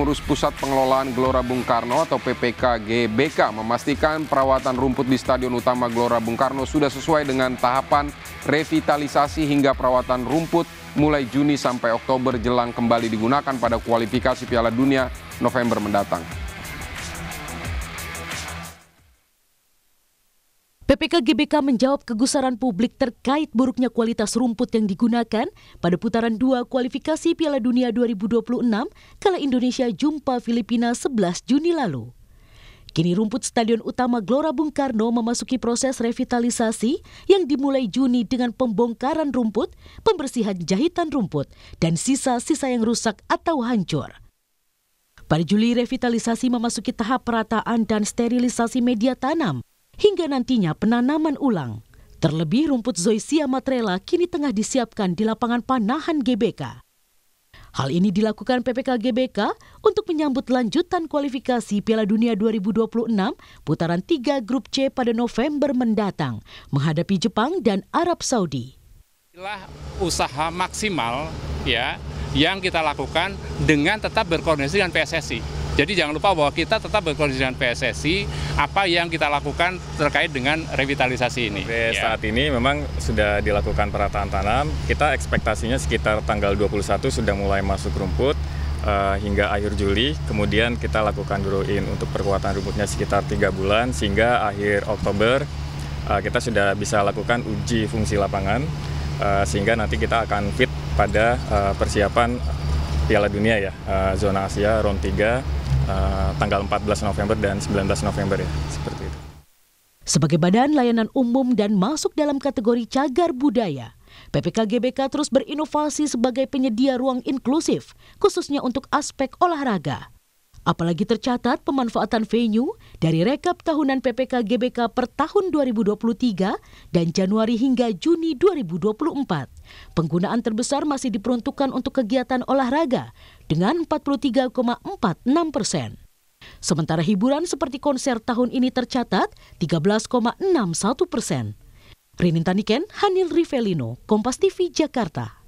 Pengurus Pusat Pengelolaan Gelora Bung Karno atau PPK GBK memastikan perawatan rumput di Stadion Utama Gelora Bung Karno sudah sesuai dengan tahapan revitalisasi hingga perawatan rumput mulai Juni sampai Oktober jelang kembali digunakan pada kualifikasi Piala Dunia November mendatang. PPK GBK menjawab kegusaran publik terkait buruknya kualitas rumput yang digunakan pada putaran dua kualifikasi Piala Dunia 2026 kala Indonesia jumpa Filipina 11 Juni lalu. Kini rumput Stadion Utama Gelora Bung Karno memasuki proses revitalisasi yang dimulai Juni dengan pembongkaran rumput, pembersihan jahitan rumput, dan sisa-sisa yang rusak atau hancur. Pada Juli, revitalisasi memasuki tahap perataan dan sterilisasi media tanam hingga nantinya penanaman ulang. Terlebih rumput Zoysia matrela kini tengah disiapkan di lapangan panahan GBK. Hal ini dilakukan PPK GBK untuk menyambut lanjutan kualifikasi Piala Dunia 2026 putaran 3 grup C pada November mendatang menghadapi Jepang dan Arab Saudi. usaha maksimal ya yang kita lakukan dengan tetap berkoordinasi dengan PSSI. Jadi jangan lupa bahwa kita tetap berkoordinasi dengan PSSI apa yang kita lakukan terkait dengan revitalisasi ini. Oke, ya. Saat ini memang sudah dilakukan perataan tanam. Kita ekspektasinya sekitar tanggal 21 sudah mulai masuk rumput uh, hingga akhir Juli. Kemudian kita lakukan grow in untuk perkuatan rumputnya sekitar tiga bulan sehingga akhir Oktober uh, kita sudah bisa lakukan uji fungsi lapangan uh, sehingga nanti kita akan fit pada uh, eh, persiapan Piala Dunia ya, uh, zona Asia round 3 uh, eh, tanggal 14 November dan 19 November ya, seperti itu. Sebagai badan layanan umum dan masuk dalam kategori cagar budaya, PPKGBK terus berinovasi sebagai penyedia ruang inklusif, khususnya untuk aspek olahraga. Apalagi tercatat pemanfaatan venue dari rekap tahunan PPK GBK per tahun 2023 dan Januari hingga Juni 2024. Penggunaan terbesar masih diperuntukkan untuk kegiatan olahraga dengan 43,46 persen. Sementara hiburan seperti konser tahun ini tercatat 13,61 persen. Rinintaniken, Hanil Rivelino, Kompas TV, Jakarta.